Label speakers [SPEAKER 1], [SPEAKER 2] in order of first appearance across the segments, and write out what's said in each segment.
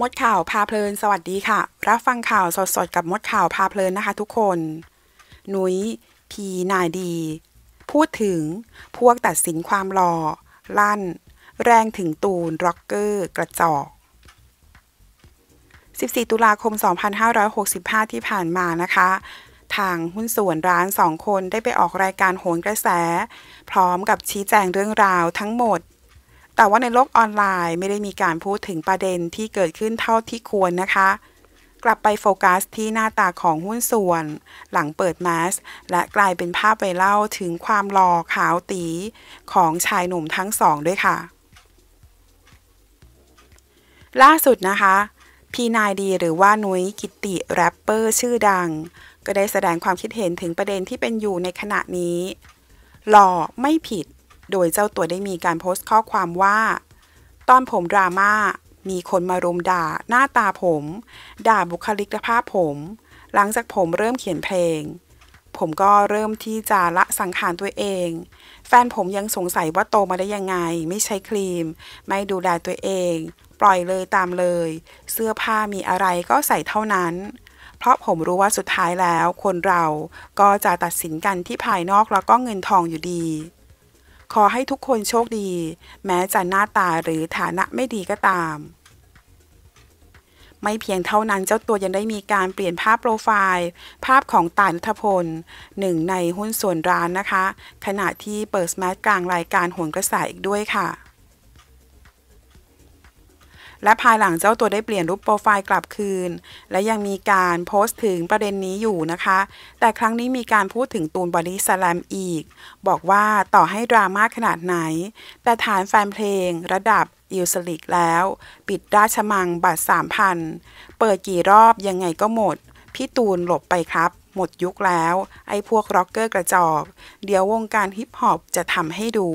[SPEAKER 1] มดข่าวพาเพลินสวัสดีค่ะ รับฟังข่าวสดๆกับมดข่าวพาเพลินนะคะทุกคน หนุยพีนาดี พูดถึงพวกตัดสินความหลอ่อลั่น แรงถึงตูนร็อกเกอร์กระจอก 14 ตุลาคม 2565 ที่ผ่านมานะคะ ทางหุ้นส่วนร้านสองคนได้ไปออกรายการโหนกระแส พร้อมกับชี้แจงเรื่องราวทั้งหมดแต่ว่าในโลกออนไลน์ไม่ได้มีการพูดถึงประเด็นที่เกิดขึ้นเท่าที่ควรนะคะ กลับไปโฟกัสที่หน้าตาของหุ้นส่วน หลังเปิดแมสและกลายเป็นภาพไปเล่าถึงความหล่อขาวตี ของชายหนุ่มทั้งสองด้วยค่ะ ล่าสุดนะคะ พีนายดีหรือว่านุ้ยกิติแรปเปอร์ชื่อดัง ก็ได้แสดงความคิดเห็นถึงประเด็นที่เป็นอยู่ในขณะนี้หล่อไม่ผิดโดยเจ้าตัวได้มีการโพสต์ข้อความว่า ตอนผมดราม่า มีคนมารุมด่าหน้าตาผม ด่าบุคลิกภาพผม หลังจากผมเริ่มเขียนเพลง ผมก็เริ่มที่จะละสังขารตัวเอง แฟนผมยังสงสัยว่าโตมาได้ยังไง ไม่ใช้ครีม ไม่ดูแลตัวเอง ปล่อยเลยตามเลย เสื้อผ้ามีอะไรก็ใส่เท่านั้น เพราะผมรู้ว่าสุดท้ายแล้ว คนเราก็จะตัดสินกันที่ภายนอกแล้วก็เงินทองอยู่ดีขอให้ทุกคนโชคดี แม้จะหน้าตาหรือฐานะไม่ดีก็ตาม ไม่เพียงเท่านั้นเจ้าตัวยังได้มีการเปลี่ยนภาพโปรไฟล์ ภาพของตานทพล หนึ่งในหุ้นส่วนร้านนะคะ ขณะที่เปิดแมสกลางรายการหวนกระแสอีกด้วยค่ะและภายหลังเจ้าตัวได้เปลี่ยนรูปโปรไฟล์กลับคืน และยังมีการโพสต์ถึงประเด็นนี้อยู่นะคะ แต่ครั้งนี้มีการพูดถึงตูนบอดี้สแลมอีก บอกว่าต่อให้ดราม่าขนาดไหน แต่ฐานแฟนเพลง ระดับอิลสลิกแล้ว ปิดราชมังบัตร3,000 เปิดกี่รอบยังไงก็หมด พี่ตูนหลบไปครับ หมดยุคแล้ว ไอ้พวกร็อกเกอร์กระจอกเดี๋ยววงการฮิปฮอปจะทำให้ดู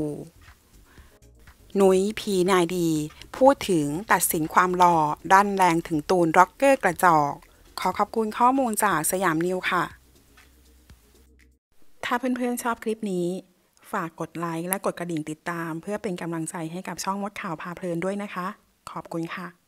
[SPEAKER 1] นุ้ยพีนายดีพูดถึงตัดสินความหล่อดันแรงถึงตูนร็อกเกอร์กระจอก ขอขอบคุณข้อมูลจากสยามนิวค่ะ ถ้าเพื่อนๆชอบคลิปนี้ ฝากกดไลค์และกดกระดิ่งติดตาม เพื่อเป็นกำลังใจให้กับช่องมดข่าวพาเพลินด้วยนะคะ ขอบคุณค่ะ